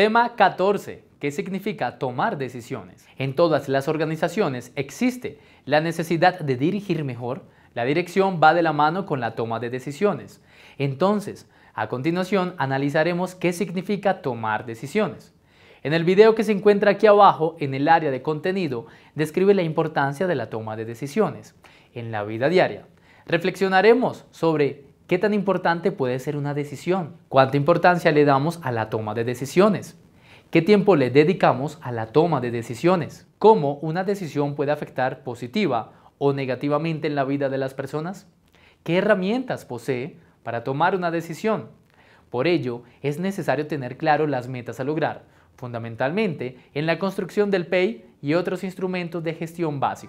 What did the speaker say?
Tema 14. ¿Qué significa tomar decisiones? En todas las organizaciones existe la necesidad de dirigir mejor. La dirección va de la mano con la toma de decisiones. Entonces, a continuación analizaremos qué significa tomar decisiones. En el video que se encuentra aquí abajo, en el área de contenido, describe la importancia de la toma de decisiones en la vida diaria. Reflexionaremos sobre ¿Qué tan importante puede ser una decisión? ¿Cuánta importancia le damos a la toma de decisiones? ¿Qué tiempo le dedicamos a la toma de decisiones? ¿Cómo una decisión puede afectar positiva o negativamente en la vida de las personas? ¿Qué herramientas posee para tomar una decisión? Por ello, es necesario tener claro las metas a lograr, fundamentalmente en la construcción del PEI y otros instrumentos de gestión básicos.